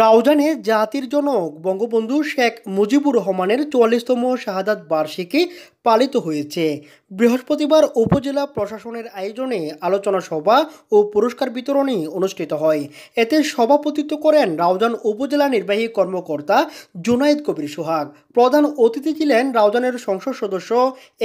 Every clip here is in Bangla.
রাউজানে জাতির জনক বঙ্গবন্ধু শেখ মুজিবুর রহমানের চুয়াল্লিশতম শাহাদাত বার্ষিকী পালিত হয়েছে বৃহস্পতিবার উপজেলা প্রশাসনের আয়োজনে আলোচনা সভা ও পুরস্কার বিতরণী অনুষ্ঠিত হয় এতে সভাপতিত্ব করেন রাউজান উপজেলা নির্বাহী কর্মকর্তা জুনাইদ কবির সোহাগ প্রধান অতিথি ছিলেন রাউজানের সংসদ সদস্য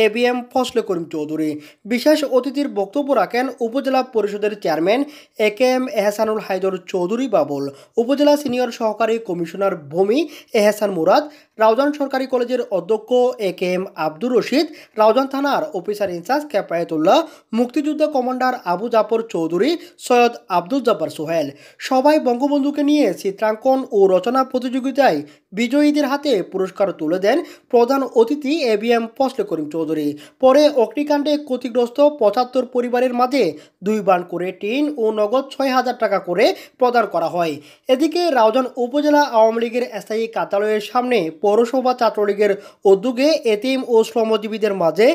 এ বি এম ফসলে করিম চৌধুরী বিশেষ অতিথির বক্তব্য রাখেন উপজেলা পরিষদের chairman A K M Ehsanul Haider Chowdhury Babul উপজেলা সিনিয়র সহকারী কমিশনার ভূমি এহসান মুরাদ রাউজান সরকারি কলেজের অধ্যক্ষ A K M Abdur Rashid Raozan থানার অফিসার ইনচার্জ ক্যাপায়েতুল্লাহ মুক্তিযুদ্ধ কমান্ডার আবু জাফর চৌধুরী সৈয়দ আব্দুল জব্বার সোহেল সবাই বঙ্গবন্ধুকে নিয়ে চিত্রাঙ্কন ও রচনা প্রতিযোগিতায় বিজয়ীদের হাতে পুরস্কার তুলে দেন প্রধান অতিথি এ বি এম ফসলে করিম চৌধুরী পরে অগ্নিকাণ্ডে ক্ষতিগ্রস্ত পঁচাত্তর পরিবারের মাঝে দুই বান করে টিন ও নগদ ছয় হাজার টাকা করে প্রদান করা হয় এদিকে রাউজান উপজেলা আওয়ামী লীগের স্থায়ী কার্যালয়ের সামনে পৌরসভা ছাত্রলীগের উদ্যোগে এতিম ও শ্রমজীবীদের মাঝে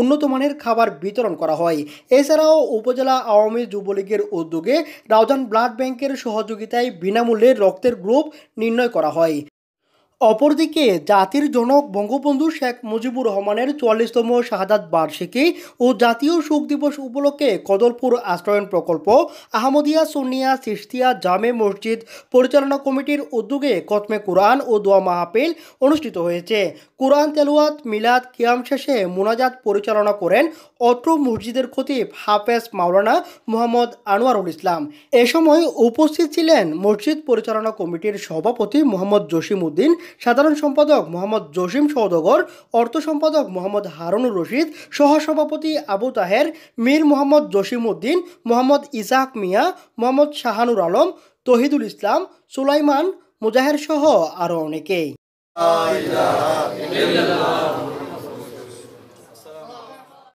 উন্নত মানের খাবার বিতরণ করা হয় এছাড়াও উপজেলা আওয়ামী যুবলীগের উদ্যোগে রাউজান ব্লাড ব্যাংকের সহযোগিতায় বিনামূল্যে রক্তের গ্রুপ নির্ণয় করা হয় অপরদিকে জাতির জনক বঙ্গবন্ধু শেখ মুজিবুর রহমানের চুয়াল্লিশতম শাহাদাত বার্ষিকী ও জাতীয় শোক দিবস উপলক্ষে কদলপুর আশ্রয়ন প্রকল্প আহমদিয়া সোনিয়া সিস্তিয়া জামে মসজিদ পরিচালনা কমিটির উদ্যোগে কতমে কোরআন ও দোয়া মাহাপিল অনুষ্ঠিত হয়েছে কোরআন তেলুয়াত মিলাদ কিয়াম শেষে মোনাজাত পরিচালনা করেন অত্র মসজিদের খতিব হাফেজ মাওলানা মোহাম্মদ আনোয়ারুল ইসলাম এ সময় উপস্থিত ছিলেন মসজিদ পরিচালনা কমিটির সভাপতি মোহাম্মদ জসিম উদ্দিন সাধারণ সম্পাদক মোহাম্মদ জসিম সৌদগর অর্থ সম্পাদক মোহাম্মদ হারুনুর রশিদ সহসভাপতি আবু তাহের মীর মোহাম্মদ জসিম উদ্দিন মোহাম্মদ ইসাহাক মিয়া মোহাম্মদ শাহানুর আলম তহিদুল ইসলাম সুলাইমান মুজাহের সহ আরও অনেকেই